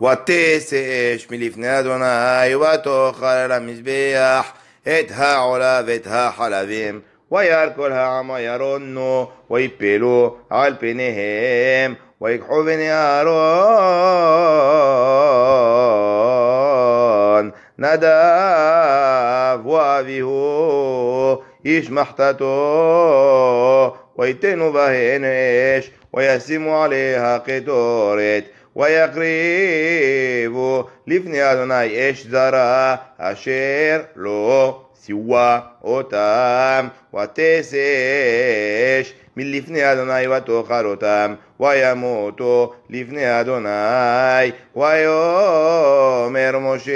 وطيس ايش مليف نادونا هاي وتوخر المزبيح اتها علا فتها حلبيم ويركلها عما يرنو ويبلو على بنيهم ويكحو بني أرون نداف وابيه إيش محتتو ويتنو بهن إيش عليها قدورت ויקריבו לפני אדוני אש זרה אשר לא סיווה אותם ותסש מלפני אדוני ותאכל אותם וימותו לפני אדוני ויאמר משה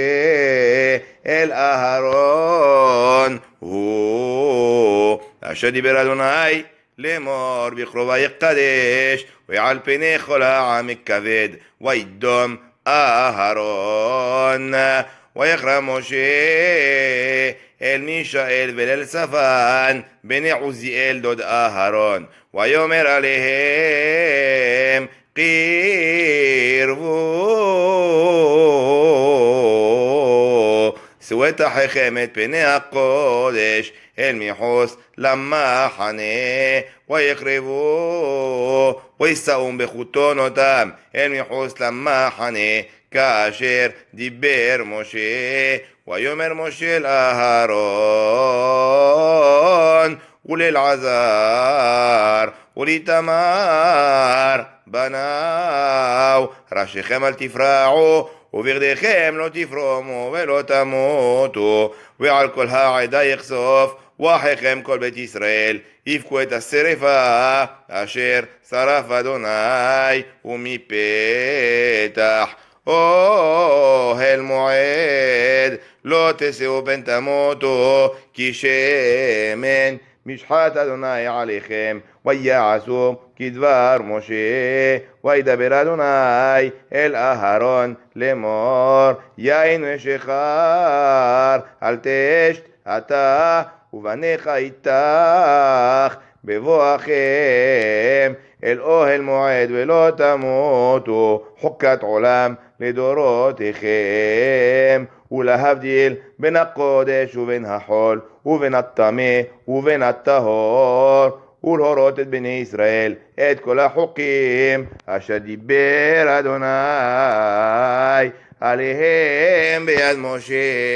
אל אהרון הוא אשר דיבר אדוני לאמור בקרובה יקדש, ועל פני כל העם יכבד, וידום אהרון. ויקרא משה אל מישאל ואל צפן, בני עוזיאל דוד אהרון, ויאמר עליהם سويت حخامت بني القدش الميحوس لما حني ويقربوا ويستقوم بخطون تام الميحوس لما حني كاشر دبير موشي ويومر موشي الاهرون وللعزار ولتمار بناو راشي خمل تفرعوا وبغديهم لا تفرموا ولا تموتوا وعلى كل هاعدة يخسف واحكم كل بيت إسرائيل يفكو את השרפה אשר שרף אדוני ומפתח אוהל מועד לא תשאו בן תמותו כי שמן משחת אדוני עליכם, ויעשו כדבר משה, וידבר אדוני אל אהרון לאמור, יין ושכר, אל תשת אתה ובניך איתך בבואכם אל אוהל מועד ולא תמותו חוקת עולם לדורותיכם ולהבדיל בין הקודש ובין החול ובין הטמא ובין הטהור ולהורות את בני ישראל את כל החוקים אשר דיבר אדוני עליהם ביד משה